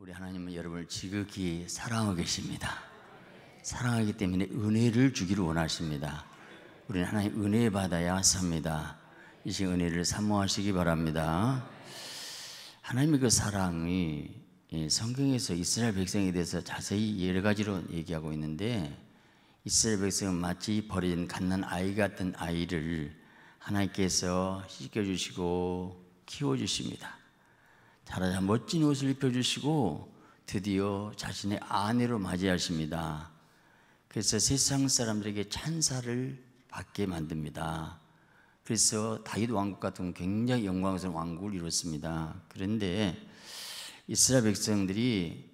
우리 하나님은 여러분을 지극히 사랑하고 계십니다. 사랑하기 때문에 은혜를 주기를 원하십니다. 우리는 하나님 은혜 받아야 삽니다. 이시 은혜를 사모하시기 바랍니다. 하나님의 그 사랑이 성경에서 이스라엘 백성에 대해서 자세히 여러 가지로 얘기하고 있는데 이스라엘 백성은 마치 버린 갓난 아이 같은 아이를 하나님께서 씻겨주시고 키워주십니다. 잘하자 멋진 옷을 입혀주시고 드디어 자신의 아내로 맞이하십니다. 그래서 세상 사람들에게 찬사를 받게 만듭니다. 그래서 다윗 왕국 같은 굉장히 영광스러운 왕국을 이뤘습니다. 그런데 이스라엘 백성들이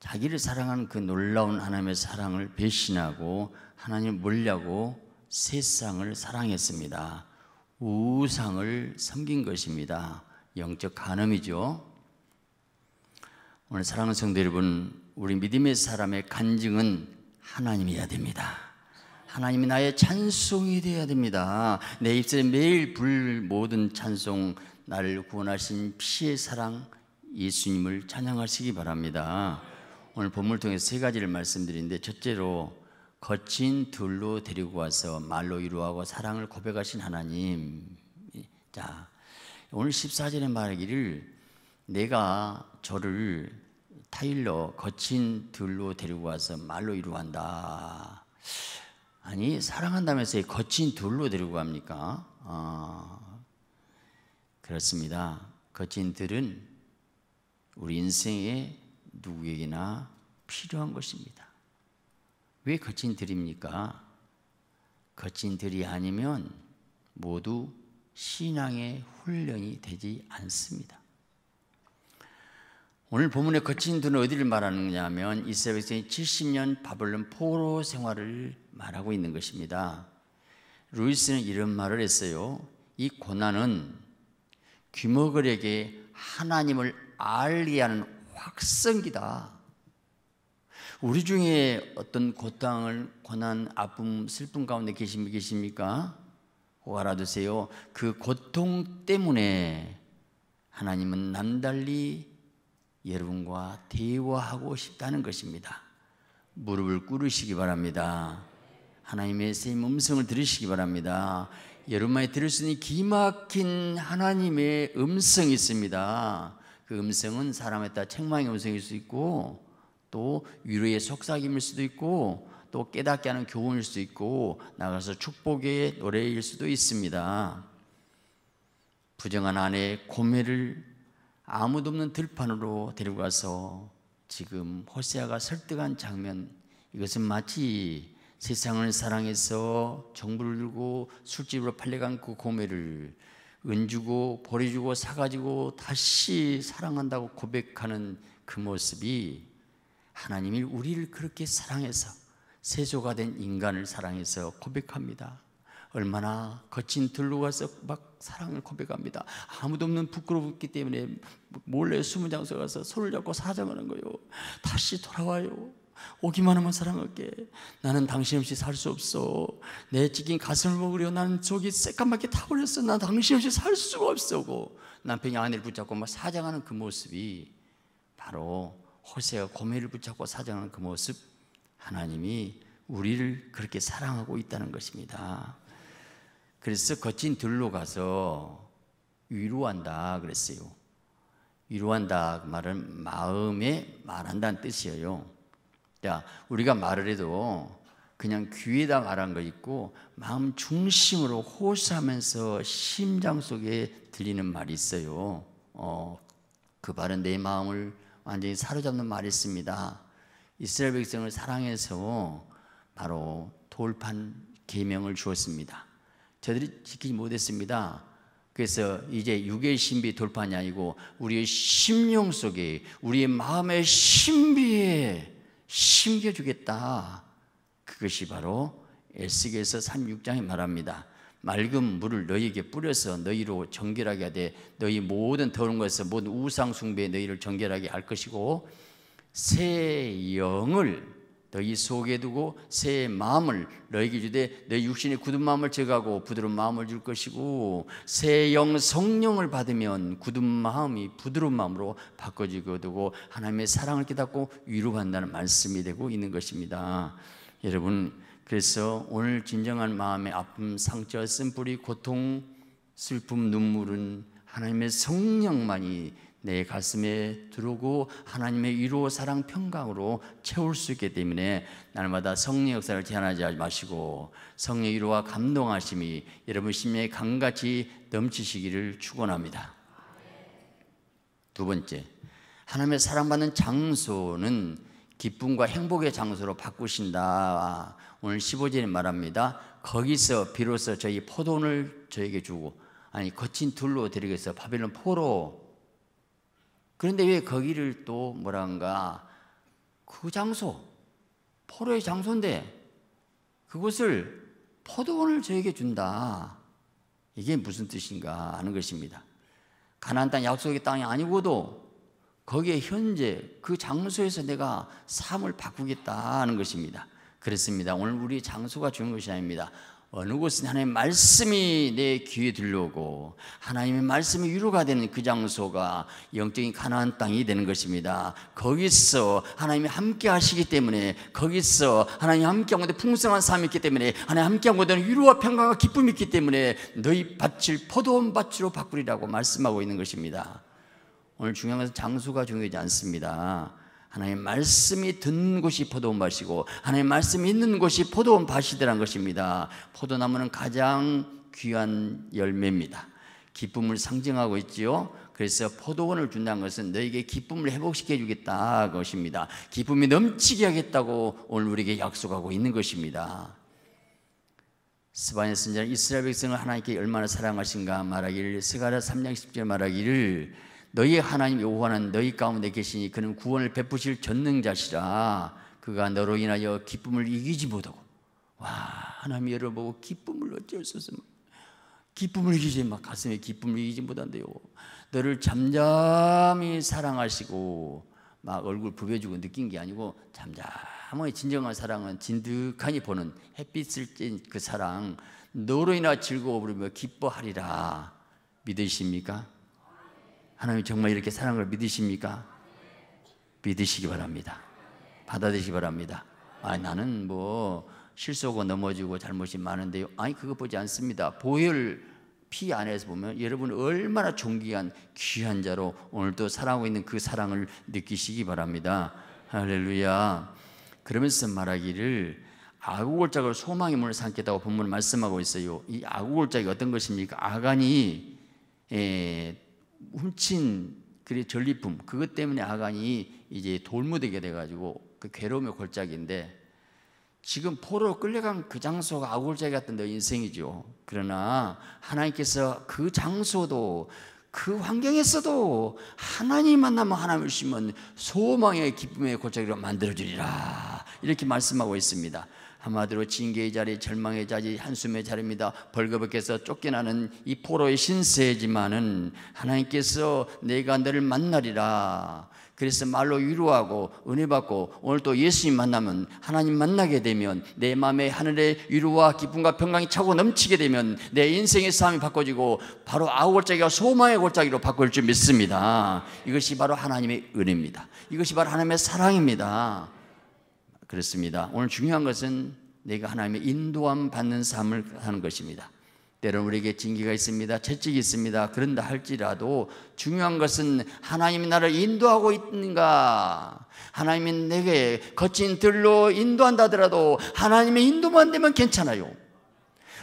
자기를 사랑하는 그 놀라운 하나님의 사랑을 배신하고 하나님을 몰려고 세상을 사랑했습니다. 우상을 섬긴 것입니다. 영적 간음이죠. 오늘 사랑하는 성도 여러분, 우리 믿음의 사람의 간증은 하나님이어야 됩니다. 하나님이 나의 찬송이 되어야 됩니다. 내 입술에 매일 불 모든 찬송, 나를 구원하신 피의 사랑, 예수님을 찬양하시기 바랍니다. 오늘 본문을 통해 세 가지를 말씀드리는데 첫째로 거친 둘로 데리고 와서 말로 이루하고 사랑을 고백하신 하나님. 자, 오늘 14절에 말하기를 내가 저를 타일러 거친 들로 데리고 와서 말로 이루한다. 아니 사랑한다면서 거친 들로 데리고 갑니까? 아, 그렇습니다. 거친 들은 우리 인생에 누구에게나 필요한 것입니다. 왜 거친 들입니까? 거친 들이 아니면 모두 신앙의 훈련이 되지 않습니다. 오늘 본문에 거친들은 어디를 말하느냐 하면 이스라엘 백성이 70년 바벨론 포로 생활을 말하고 있는 것입니다. 루이스는 이런 말을 했어요. 이 고난은 귀머글에게 하나님을 알게 하는 확성기다. 우리 중에 어떤 고통을 고난, 아픔, 슬픔 가운데 계신 분 계십니까? 꼭 알아두세요. 그 고통 때문에 하나님은 남달리 여러분과 대화하고 싶다는 것입니다. 무릎을 꿇으시기 바랍니다. 하나님의 세임 음성을 들으시기 바랍니다. 여러분만이 들을 수 있는 기막힌 하나님의 음성이 있습니다. 그 음성은 사람에 따라 책망의 음성일 수 있고 또 위로의 속삭임일 수도 있고 또 깨닫게 하는 교훈일 수도 있고 나가서 축복의 노래일 수도 있습니다. 부정한 아내의 고매를 아무도 없는 들판으로 데리고 가서 지금 호세아가 설득한 장면 이것은 마치 세상을 사랑해서 정부를 들고 술집으로 팔려간 그 고매를 은주고 버려주고 사가지고 다시 사랑한다고 고백하는 그 모습이 하나님이 우리를 그렇게 사랑해서 세조가 된 인간을 사랑해서 고백합니다. 얼마나 거친 들로 가서 막 사랑을 고백합니다. 아무도 없는 부끄럽기 때문에 몰래 숨은 장소 가서 손을 잡고 사정하는 거요. 다시 돌아와요. 오기만 하면 사랑할게. 나는 당신 없이 살 수 없어. 내 찢긴 가슴을 먹으려 나는 저기 새까맣게 타버렸어. 난 당신 없이 살 수가 없어고 남편이 아내를 붙잡고 막 사정하는 그 모습이 바로 호세가 고매를 붙잡고 사정하는 그 모습 하나님이 우리를 그렇게 사랑하고 있다는 것입니다. 그래서 거친 들로 가서 위로한다 그랬어요. 위로한다 그 말은 마음에 말한다는 뜻이에요. 자, 우리가 말을 해도 그냥 귀에다 말한 거 있고 마음 중심으로 호소하면서 심장 속에 들리는 말이 있어요. 어, 그 말은 내 마음을 완전히 사로잡는 말이 있습니다. 이스라엘 백성을 사랑해서 바로 돌판 계명을 주었습니다. 저들이 지키지 못했습니다. 그래서 이제 육의 신비 돌판이 아니고 우리의 심령 속에 우리의 마음의 신비에 심겨주겠다. 그것이 바로 에스겔서 36장에 말합니다. 맑은 물을 너희에게 뿌려서 너희로 정결하게 하되 너희 모든 더러운 것에서 모든 우상 숭배에 너희를 정결하게 할 것이고 새 영을 너희 속에 두고 새 마음을 너희에게 주되 너희 육신의 굳은 마음을 제거하고 부드러운 마음을 줄 것이고 새 영 성령을 받으면 굳은 마음이 부드러운 마음으로 바꿔지고 두고 하나님의 사랑을 깨닫고 위로받는다는 말씀이 되고 있는 것입니다. 여러분 그래서 오늘 진정한 마음의 아픔, 상처, 쓴뿌리, 고통, 슬픔, 눈물은 하나님의 성령만이 내 가슴에 들어오고 하나님의 위로 사랑 평강으로 채울 수 있기 때문에 날마다 성령 역사를 제한하지 마시고 성령 위로와 감동하심이 여러분 심에 강같이 넘치시기를 축원합니다. 두 번째, 하나님의 사랑받는 장소는 기쁨과 행복의 장소로 바꾸신다. 오늘 15절에 말합니다. 거기서 비로소 저희 포도원을 저에게 주고 아니 거친 둘로 드리겠어 바빌론 포로 그런데 왜 거기를 또 뭐란가 그 장소 포로의 장소인데 그곳을 포도원을 저에게 준다. 이게 무슨 뜻인가 하는 것입니다. 가나땅 약속의 땅이 아니고도 거기에 현재 그 장소에서 내가 삶을 바꾸겠다 하는 것입니다. 그렇습니다. 오늘 우리 장소가 중요한 것이 아닙니다. 어느 곳은 하나님의 말씀이 내 귀에 들려오고 하나님의 말씀이 위로가 되는 그 장소가 영적인 가나안 땅이 되는 것입니다. 거기서 하나님이 함께 하시기 때문에 거기서 하나님 함께 한 곳에 풍성한 삶이 있기 때문에 하나님 함께 한 곳에 위로와 평강과 기쁨이 있기 때문에 너희 밭을 포도원 밭으로 바꾸리라고 말씀하고 있는 것입니다. 오늘 중요한 것은 장소가 중요하지 않습니다. 하나님 말씀이 듣는 곳이 포도원 밭이고 하나님 말씀이 있는 곳이 포도원 밭이더란 것입니다. 포도나무는 가장 귀한 열매입니다. 기쁨을 상징하고 있지요. 그래서 포도원을 준다는 것은 너에게 기쁨을 회복시켜 주겠다 것입니다. 기쁨이 넘치게 하겠다고 오늘 우리에게 약속하고 있는 것입니다. 스바냐 선자는 이스라엘 백성을 하나님께 얼마나 사랑하신가 말하기를 스가랴 3장 10절 말하기를 너희 하나님 여호하는 너희 가운데 계시니 그는 구원을 베푸실 전능자시라 그가 너로 인하여 기쁨을 이기지 못하고 와 하나님 열어 보고 기쁨을 어쩔 수 없으면 기쁨을 이기지 막 가슴에 기쁨을 이기지 못한대요 너를 잠잠히 사랑하시고 막 얼굴 부벼주고 느낀 게 아니고 잠잠하게 진정한 사랑은 진득하니 보는 햇빛을 쬐그 사랑 너로 인하 여 즐거워 부르며 기뻐하리라 믿으십니까? 하나님 정말 이렇게 사랑을 믿으십니까? 믿으시기 바랍니다. 받아들이시기 바랍니다. 아, 나는 뭐 실수하고 넘어지고 잘못이 많은데요. 아니, 그거 보지 않습니다. 보혈 피 안에서 보면 여러분 얼마나 존귀한 귀한 자로 오늘도 살아고 있는 그 사랑을 느끼시기 바랍니다. 할렐루야. 그러면서 말하기를 아구골짜기 소망의 문을 삼겠다고 본문 말씀하고 있어요. 이 아구골짜기 어떤 것입니까? 아간이 에, 예, 훔친 그리 전리품 그것 때문에 아간이 이제 돌무되게 돼가지고 그 괴로움의 골짜기인데 지금 포로로 끌려간 그 장소가 아골짜기 같은 너 인생이죠. 그러나 하나님께서 그 장소도 그 환경에서도 하나님 만나면 하나님을 심은 소망의 기쁨의 골짜기로 만들어주리라. 이렇게 말씀하고 있습니다. 한마디로 징계의 자리, 절망의 자리, 한숨의 자리입니다. 벌거벗겨서 쫓겨나는 이 포로의 신세지만은 하나님께서 내가 너를 만나리라. 그래서 말로 위로하고 은혜 받고 오늘 또 예수님 만나면 하나님 만나게 되면 내 마음에 하늘의 위로와 기쁨과 평강이 차고 넘치게 되면 내 인생의 삶이 바꿔지고 바로 아홉 골짜기가 소망의 골짜기로 바꿀 줄 믿습니다. 이것이 바로 하나님의 은혜입니다. 이것이 바로 하나님의 사랑입니다. 그렇습니다. 오늘 중요한 것은 내가 하나님의 인도함 받는 삶을 하는 것입니다. 때로는 우리에게 징계가 있습니다. 채찍이 있습니다. 그런다 할지라도 중요한 것은 하나님이 나를 인도하고 있는가? 하나님이 내게 거친 들로 인도한다더라도 하나님의 인도만 되면 괜찮아요.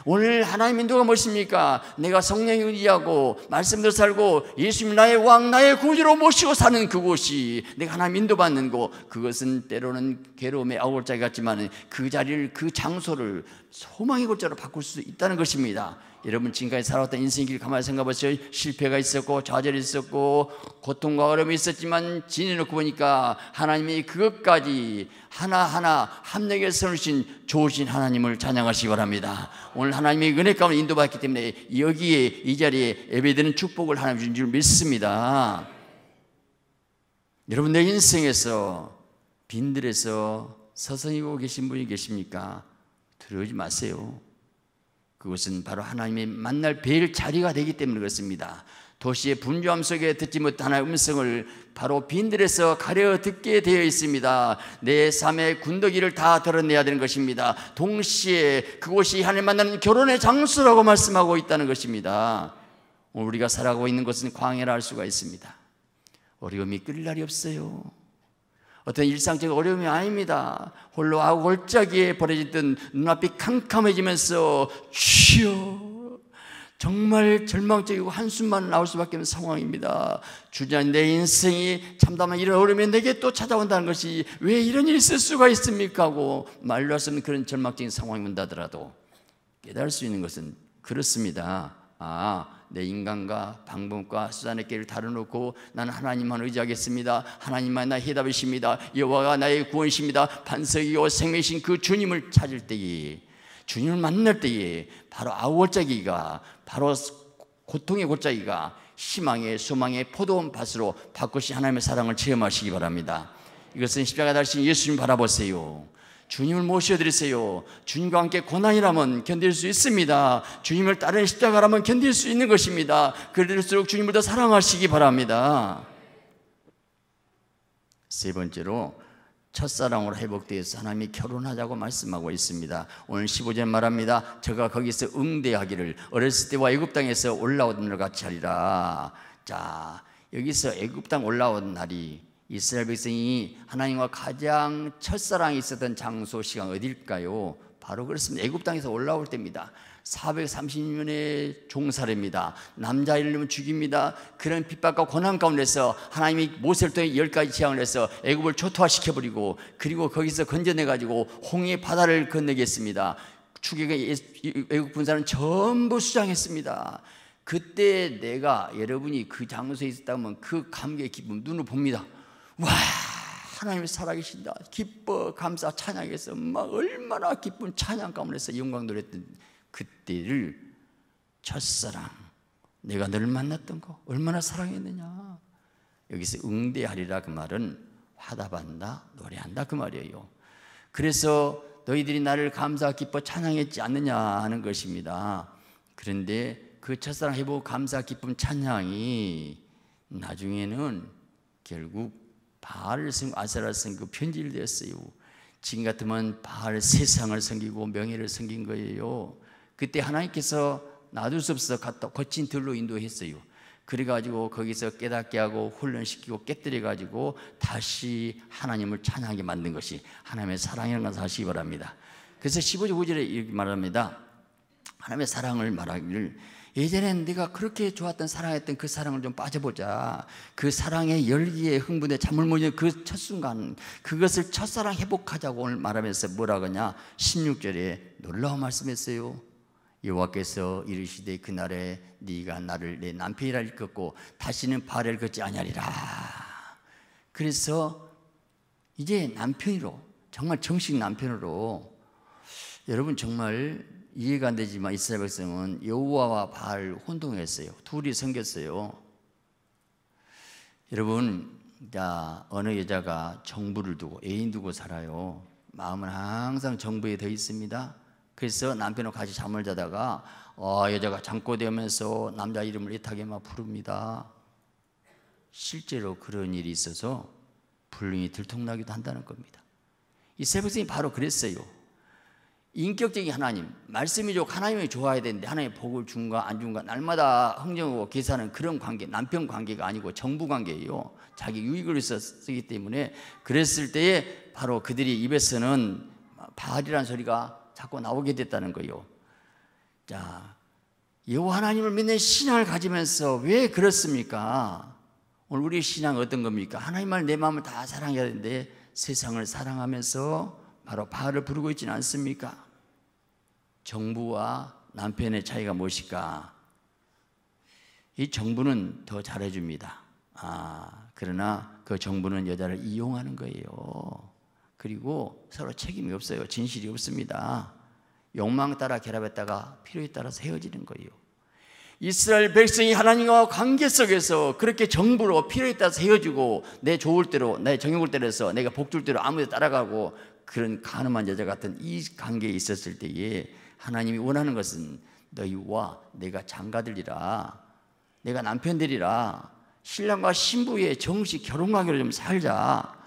오늘 하나님의 인도가 무엇입니까? 내가 성령이 의지하고 말씀대로 살고 예수님 나의 왕 나의 구주로 모시고 사는 그곳이 내가 하나님 인도받는 곳 그것은 때로는 괴로움의 아울자기 같지만 그 자리를 그 장소를 소망의 골자로 바꿀 수 있다는 것입니다 여러분 지금까지 살아왔던 인생길 가만히 생각해보세요. 실패가 있었고 좌절이 있었고 고통과 어려움이 있었지만 지내놓고 보니까 하나님이 그것까지 하나하나 합력에 서누신 좋으신 하나님을 찬양하시기 바랍니다. 오늘 하나님의 은혜 가운데 인도받기 때문에 여기에 이 자리에 예배되는 축복을 하나님 주신 줄 믿습니다. 여러분 내 인생에서 빈들에서 서성이고 계신 분이 계십니까? 두려우지 마세요. 그것은 바로 하나님의 만날 뵐 자리가 되기 때문에 그렇습니다. 도시의 분주함 속에 듣지 못한 음성을 바로 빈들에서 가려 듣게 되어 있습니다. 내 삶의 군더기를 다 드러내야 되는 것입니다. 동시에 그곳이 하나님 만나는 결혼의 장소라고 말씀하고 있다는 것입니다. 우리가 살아가고 있는 것은 광해라 할 수가 있습니다. 어려움이 끌 날이 없어요. 어떤 일상적인 어려움이 아닙니다. 홀로 하 아, 골짜기에 버려졌던 눈앞이 캄캄해지면서 주여 정말 절망적이고 한숨만 나올 수밖에 없는 상황입니다. 주자 내 인생이 참담한 이런 어려움이 내게 또 찾아온다는 것이 왜 이런 일이 있을 수가 있습니까? 하고 말로 할수없 그런 절망적인 상황이 온다더라도 깨달을 수 있는 것은 그렇습니다. 아, 내 인간과 방법과 수단의 길을 다뤄놓고 나는 하나님만 의지하겠습니다. 하나님만 나의 해답이십니다. 여호와가 나의 구원이십니다. 반석이요 생명이신 그 주님을 찾을 때에 주님을 만날 때에 바로 아월자기가 바로 고통의 골짜기가 희망의 소망의 포도원 밭으로 바꾸신 하나님의 사랑을 체험하시기 바랍니다. 이것은 십자가 달신 예수님 바라보세요. 주님을 모셔드리세요. 주님과 함께 고난이라면 견딜 수 있습니다. 주님을 따르는 십자가라면 견딜 수 있는 것입니다. 그럴수록 주님을 더 사랑하시기 바랍니다. 세 번째로 첫사랑으로 회복되어서 하나님이 결혼하자고 말씀하고 있습니다. 오늘 15절 말합니다. 저가 거기서 응대하기를 어렸을 때와 애굽 땅에서 올라오날 같이 하리라. 자, 여기서 애굽 땅 올라온 날이 이스라엘 백성이 하나님과 가장 첫사랑이 있었던 장소 시간 어디일까요 바로 그렇습니다. 애굽 땅에서 올라올 때입니다. 430년의 종살입니다. 남자 잃으면 죽입니다. 그런 핍박과 고난 가운데서 하나님이 모세를 통해 열 가지 재앙을 해서 애굽을 초토화시켜 버리고 그리고 거기서 건져내 가지고 홍해 바다를 건너겠습니다. 추격의 예, 애굽 군사는 전부 수장했습니다. 그때 내가 여러분이 그 장소에 있었다면 그 감격의 기쁨 눈으로 봅니다. 와 하나님 살아계신다 기뻐 감사 찬양에서 막 얼마나 기쁜 찬양 가운데서 영광 노렸던 그때를 첫사랑 내가 널 만났던 거 얼마나 사랑했느냐 여기서 응대하리라 그 말은 화답한다 노래한다 그 말이에요 그래서 너희들이 나를 감사 기뻐 찬양했지 않느냐 하는 것입니다 그런데 그 첫사랑 해보고 감사 기쁨 찬양이 나중에는 결국 바알을 섬기고 아세라를 섬기고 그 편지를 냈어요. 지금 같으면 바알 세상을 섬기고 명예를 섬긴 거예요. 그때 하나님께서 놔둘 수 없어서 갔다 거친 들로 인도했어요. 그래가지고 거기서 깨닫게 하고 훈련시키고 깨뜨려가지고 다시 하나님을 찬양하게 만든 것이 하나님의 사랑이라는 것을 아시기 바랍니다. 그래서 15절 9절에 이렇게 말합니다. 하나님의 사랑을 말하기를 예전엔 네가 그렇게 좋았던 사랑했던 그 사랑을 좀 빠져보자. 그 사랑의 열기에 흥분에 잠을 못 이는 그첫 순간 그것을 첫사랑 회복하자고 오늘 말하면서 뭐라 그냐 16절에 놀라운 말씀했어요. 여호와께서 이르시되 그날에 네가 나를 내 남편이라 일컫고 다시는 발을 걷지 아니하리라. 그래서 이제 남편으로 정말 정식 남편으로 여러분 정말 이해가 안 되지만 이스라엘 백성은 여호와와 바알 혼동했어요. 둘이 생겼어요. 여러분, 나 어느 여자가 정부를 두고 애인 두고 살아요. 마음은 항상 정부에 더 있습니다. 그래서 남편하고 같이 잠을 자다가 어, 여자가 잠꼬대면서 남자 이름을 애타게 막 부릅니다. 실제로 그런 일이 있어서 불륜이 들통나기도 한다는 겁니다. 이세 백성이 바로 그랬어요. 인격적인 하나님, 말씀이 좋고 하나님이 좋아야 되는데 하나님의 복을 준가 안 준가 날마다 흥정하고 계산은 그런 관계, 남편 관계가 아니고 정부 관계예요. 자기 유익을 위해서 쓰기 때문에 그랬을 때에 바로 그들이 입에서는 바알이라는 소리가 자꾸 나오게 됐다는 거예요. 자, 여호와 하나님을 믿는 신앙을 가지면서 왜 그렇습니까? 오늘 우리 신앙 어떤 겁니까? 하나님만 내 마음을 다 사랑해야 되는데 세상을 사랑하면서 바로 바를 부르고 있지는 않습니까? 정부와 남편의 차이가 무엇일까? 이 정부는 더 잘해줍니다. 아, 그러나 그 정부는 여자를 이용하는 거예요. 그리고 서로 책임이 없어요. 진실이 없습니다. 욕망 따라 결합했다가 필요에 따라서 헤어지는 거예요. 이스라엘 백성이 하나님과 관계 속에서 그렇게 정부로 필요에 따라서 헤어지고 내 좋을 대로 내 정욕을 대로서 내가 복줄 대로 아무데 따라가고 그런 가늠한 여자 같은 이 관계에 있었을 때에 하나님이 원하는 것은 너희와 내가 장가들이라 내가 남편들이라 신랑과 신부의 정식 결혼 관계를 좀 살자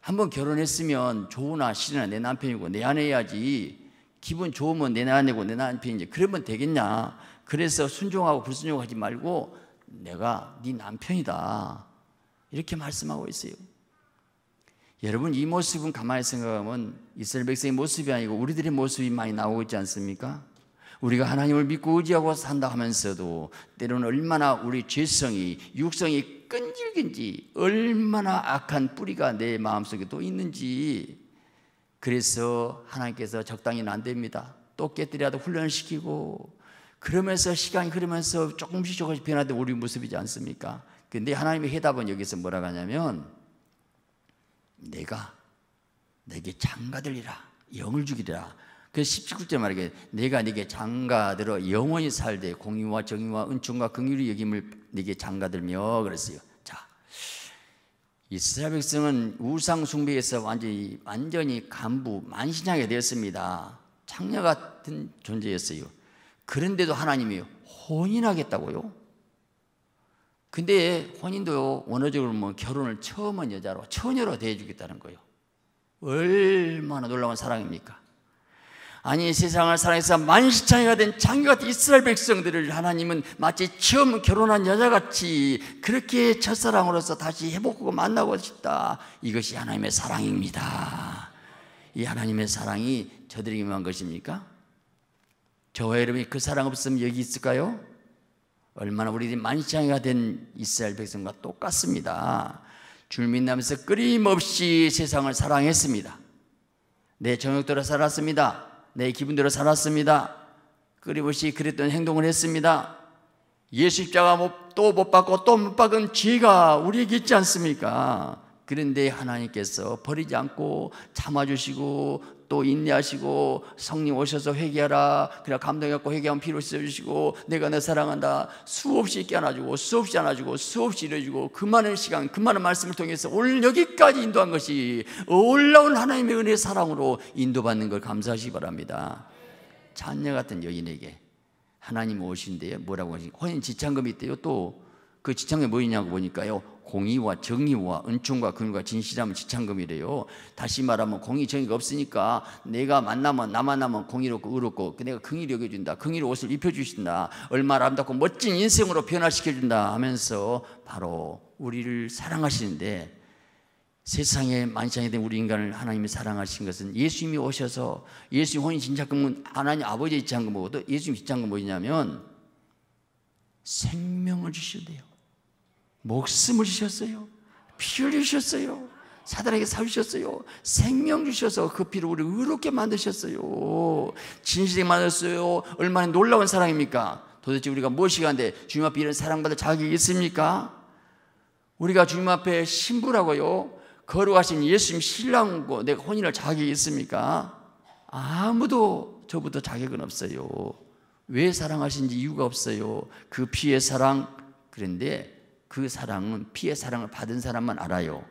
한번 결혼했으면 좋으나 신이나 내 남편이고 내 아내야지 기분 좋으면 내 아내고 내 남편이지 그러면 되겠냐 그래서 순종하고 불순종하지 말고 내가 네 남편이다 이렇게 말씀하고 있어요 여러분 이 모습은 가만히 생각하면 이스라엘 백성의 모습이 아니고 우리들의 모습이 많이 나오고 있지 않습니까? 우리가 하나님을 믿고 의지하고 산다 하면서도 때로는 얼마나 우리 죄성이 육성이 끈질긴지 얼마나 악한 뿌리가 내 마음속에 또 있는지 그래서 하나님께서 적당히는 안 됩니다. 또 깨뜨려도 훈련시키고 그러면서 시간이 흐르면서 조금씩 조금씩 변화된 우리 모습이지 않습니까? 근데 하나님의 해답은 여기서 뭐라고 하냐면 내가 내게 장가들리라 영을 죽이리라 그래서 1 9절 말하게 내가 네게 장가들어 영원히 살되 공의와 정의와 은총과 긍휼의 여김을 네게 장가들며 그랬어요 자 이스라엘 백성은 우상 숭배에서 완전히 완전히 간부 만신하게 되었습니다 창녀 같은 존재였어요 그런데도 하나님이 혼인하겠다고요 근데 혼인도요, 원어적으로 보면 뭐 결혼을 처음 한 여자로, 처녀로 대해주겠다는 거예요. 얼마나 놀라운 사랑입니까? 아니, 세상을 사랑해서 만시창이가 된 장교 같은 이스라엘 백성들을 하나님은 마치 처음 결혼한 여자같이 그렇게 첫사랑으로서 다시 회복하고 만나고 싶다. 이것이 하나님의 사랑입니다. 이 하나님의 사랑이 저들에게만 것입니까? 저와 여러분이 그 사랑 없으면 여기 있을까요? 얼마나 우리들이 만신창이가 된 이스라엘 백성과 똑같습니다. 줄민나면서 끊임없이 세상을 사랑했습니다. 내 정욕대로 살았습니다. 내 기분대로 살았습니다. 끊임없이 그랬던 행동을 했습니다. 예수 십자가 또 못 받고 또 못 받은 죄가 우리에게 있지 않습니까? 그런데 하나님께서 버리지 않고 참아주시고 또 인내하시고 성령 오셔서 회개하라. 그래 감동해갖고 회개하면 필요 있어주시고 내가 내 사랑한다. 수없이 껴안아주고 수없이 안아주고 수없이 이뤄주고 그 많은 시간 그 많은 말씀을 통해서 오늘 여기까지 인도한 것이 올라온 하나님의 은혜 사랑으로 인도받는 걸 감사하시기 바랍니다. 잔녀 같은 여인에게 하나님 오신데 뭐라고 하신 허인 지창금이 있대요. 또 그 지창금이 뭐냐고 보니까요. 공의와 정의와 은총과 긍과 진실함은 지참금이래요. 다시 말하면 공의 정의가 없으니까 내가 만나면 나만 나면 공의롭고 의롭고 그 내가 긍의를 여겨준다. 긍의로 옷을 입혀주신다. 얼마나 아름답고 멋진 인생으로 변화시켜준다 하면서 바로 우리를 사랑하시는데 세상에 만찬이 된 우리 인간을 하나님이 사랑하신 것은 예수님이 오셔서 예수님 혼인 진착금은 하나님 아버지의 입장금 뭐고 또 예수님 입장금 뭐냐면 생명을 주신대요. 목숨을 주셨어요. 피를주셨어요 사단에게 살주셨어요. 생명 주셔서 그피를 우리 의롭게 만드셨어요. 진실이게 만드셨어요. 얼마나 놀라운 사랑입니까? 도대체 우리가 무엇이 간데 주님 앞에 이런 사랑받을 자격이 있습니까? 우리가 주님 앞에 신부라고요. 거룩하신 예수님 신랑고 내가 혼인할 자격이 있습니까? 아무도 저부터 자격은 없어요. 왜 사랑하신지 이유가 없어요. 그 피의 사랑. 그런데 그 사랑은 피의 사랑을 받은 사람만 알아요.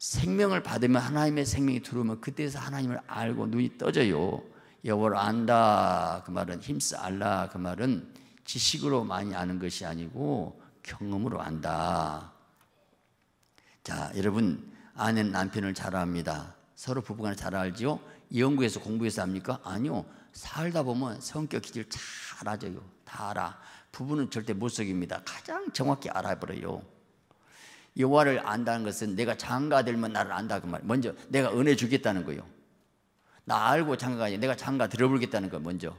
생명을 받으면 하나님의 생명이 들어오면 그때서 하나님을 알고 눈이 떠져요. 여호 안다 그 말은 힘스 알라 그 말은 지식으로 많이 아는 것이 아니고 경험으로 안다. 자, 여러분 아내는 남편을 잘 압니다. 서로 부부간에 잘 알지요? 연구에서 공부해서 합니까? 아니요. 살다 보면 성격 기질 잘 아져요. 다 알아. 부부는 절대 못 속입니다. 가장 정확히 알아버려요. 여호와를 안다는 것은 내가 장가 들면 나를 안다 그 말. 먼저 내가 은혜 주겠다는 거요. 나 알고 장가 아니라 내가 장가 들어보겠다는 거 먼저.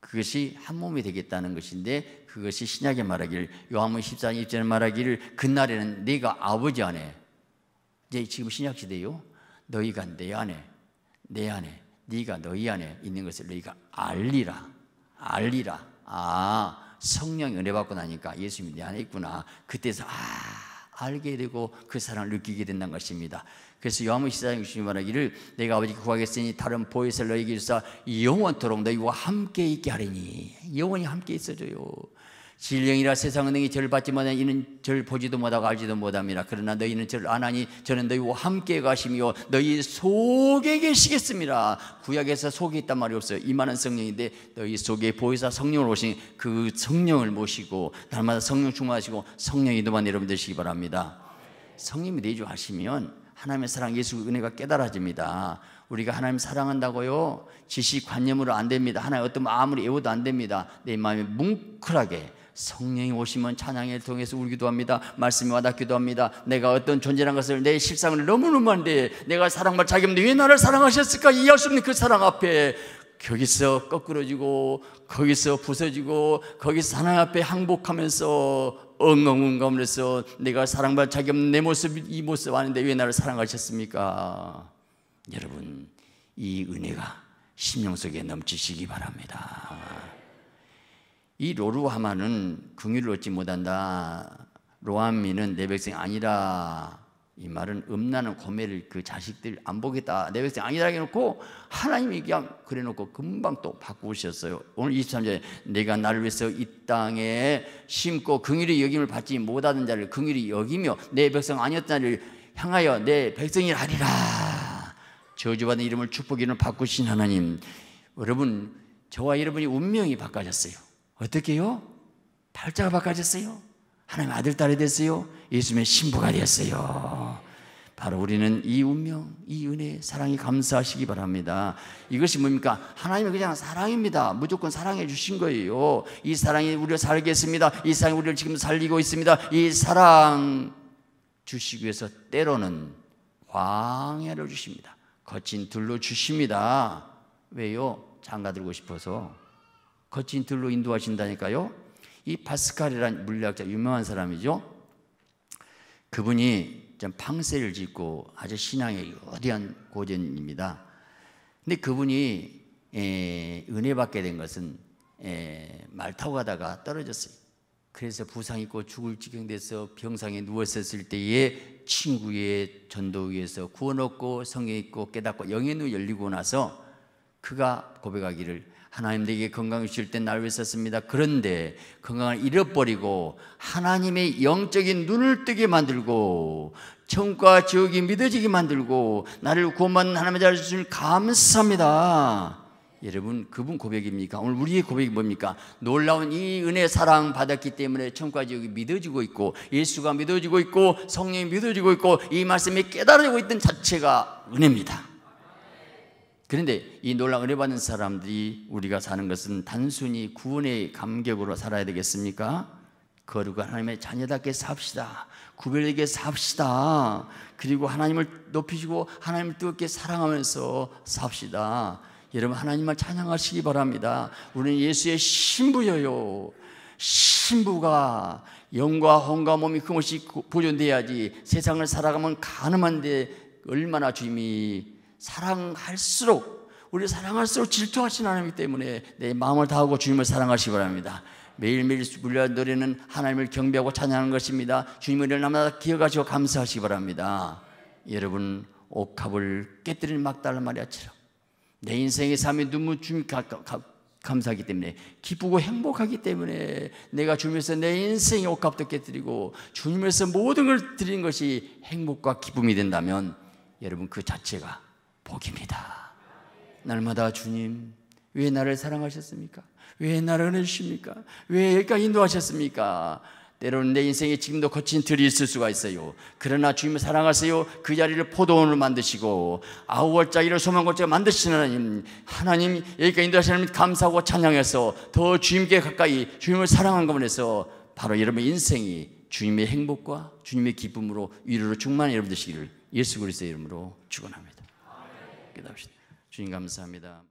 그것이 한 몸이 되겠다는 것인데 그것이 신약에 말하기를 요한문 14장 1절에 말하기를 그날에는 네가 아버지 안에 이제 지금 신약 시대요. 너희가 내 안에 내 안에 네가 너희 안에 있는 것을 너희가 알리라. 알리라. 아, 성령 은혜 받고 나니까 예수님이 내 안에 있구나. 그때서 아, 알게 되고 그 사랑을 느끼게 된다는 것입니다. 그래서 요한복음 장6 6말하기를 내가 아버지 구하겠으니 다른 보혜사 너에게 주사 영원토록 너희와 함께 있게 하리니 영원히 함께 있어줘요. 진령이라 세상 은행이 저를 받지만 이는 저를 보지도 못하고 알지도 못합니다. 그러나 너희는 저를 안하니 저는 너희와 함께 가심이 너희 속에 계시겠습니다. 구약에서 속에 있단 말이 없어요. 이만한 성령인데 너희 속에 보이사 성령을 오신 그 성령을 모시고 날마다 성령 충만하시고 성령 이도만 여러분 되시기 바랍니다. 성님이 내주하시면 하나님의 사랑 예수 그 은혜가 깨달아집니다. 우리가 하나님 사랑한다고요 지식 관념으로 안 됩니다. 하나님 어떤 아무리 애워도 안 됩니다. 내 마음이 뭉클하게 성령이 오시면 찬양을 통해서 울기도 합니다. 말씀이 와닿 기도합니다. 내가 어떤 존재란 것을 내 실상을 너무너무한데 내가 사랑받 자기인데 왜 나를 사랑하셨을까 이해할 수 없는 그 사랑 앞에 거기서 거꾸러지고 거기서 부서지고 거기서 하나 앞에 항복하면서 엉엉웅감해서 내가 사랑받 자기 없는 내 모습 이 모습 아닌데 왜 나를 사랑하셨습니까? 여러분 이 은혜가 심령 속에 넘치시기 바랍니다. 이 로루하마는 긍휼을 얻지 못한다. 로암미는 내백성 아니라. 이 말은 음란한 고매를 그 자식들 안 보겠다. 내 백성 아니라 해놓고 하나님이 그냥 그래놓고 금방 또 바꾸셨어요. 오늘 23절에 내가 나를 위해서 이 땅에 심고 긍휼의 여김을 받지 못하던 자를 긍휼히 여기며 내 백성 아니었던 자를 향하여 내 백성이라 리라 저주받은 이름을 축복이름 바꾸신 하나님. 여러분 저와 여러분이 운명이 바뀌졌어요 어떻게요? 팔자가 바꿔졌어요. 하나님 아들 딸이 됐어요. 예수님의 신부가 됐어요. 바로 우리는 이 운명, 이 은혜, 사랑이 감사하시기 바랍니다. 이것이 뭡니까? 하나님은 그냥 사랑입니다. 무조건 사랑해 주신 거예요. 이 사랑이 우리를 살게 했습니다. 이 사랑이 우리를 지금 살리고 있습니다. 이 사랑 주시기 위해서 때로는 광야를 주십니다. 거친 둘로 주십니다. 왜요? 장가 들고 싶어서. 거친 들로 인도하신다니까요. 이 파스칼이란 물리학자 유명한 사람이죠. 그분이 참 팡세를 짓고 아주 신앙의 거대한 고전입니다. 근데 그분이 에, 은혜 받게 된 것은 에, 말 타고 가다가 떨어졌어요. 그래서 부상 있고 죽을 지경 돼서 병상에 누웠었을 때에 친구의 전도 위에서 구원 얻고 성에 있고 깨닫고 영의 눈 열리고 나서 그가 고백하기를 하나님 내게 건강 주실 때 나를 위해서습니다 그런데 건강을 잃어버리고 하나님의 영적인 눈을 뜨게 만들고 천과 지옥이 믿어지게 만들고 나를 구원받는 하나님의 자를 주신 감사합니다. 여러분 그분 고백입니까? 오늘 우리의 고백이 뭡니까? 놀라운 이 은혜 사랑 받았기 때문에 천과 지옥이 믿어지고 있고 예수가 믿어지고 있고 성령이 믿어지고 있고 이 말씀이 깨달아지고 있던 자체가 은혜입니다. 그런데 이 놀라운 은혜 받은 사람들이 우리가 사는 것은 단순히 구원의 감격으로 살아야 되겠습니까? 거룩한 하나님의 자녀답게 삽시다. 구별되게 삽시다. 그리고 하나님을 높이시고 하나님을 뜨겁게 사랑하면서 삽시다. 여러분 하나님을 찬양하시기 바랍니다. 우리는 예수의 신부여요. 신부가 영과 혼과 몸이 그것이 보존돼야지 세상을 살아가면 가늠한데 얼마나 주님이 사랑할수록 우리를 사랑할수록 질투하신 하나님이기 때문에 내 마음을 다하고 주님을 사랑하시기 바랍니다. 매일매일 물려 노래는 하나님을 경배하고 찬양하는 것입니다. 주님을 날마다 기억하시고 감사하시기 바랍니다. 여러분 옥합을 깨뜨리 막달라 마리아처럼 내 인생의 삶이 눈물 주님 감사하기 때문에 기쁘고 행복하기 때문에 내가 주님에서 내 인생의 옥합도 깨뜨리고 주님에서 모든 걸드리 것이 행복과 기쁨이 된다면 여러분 그 자체가 복입니다. 날마다 주님, 왜 나를 사랑하셨습니까? 왜 나를 은십니까왜 여기까지 인도하셨습니까? 때로는 내 인생에 지금도 거친 틀이 있을 수가 있어요. 그러나 주님을 사랑하세요. 그 자리를 포도원을 만드시고 아우월짜기를 소망골짜기 만드시는 하나님, 하나님 여기까지 인도하시는 하나님 감사하고 찬양해서 더 주님께 가까이 주님을 사랑한 것만해서 바로 여러분 인생이 주님의 행복과 주님의 기쁨으로 위로로 충만히 여러분 되시기를 예수 그리스의 이름으로 축원합니다. 깨 도하시니 주님 감사합니다.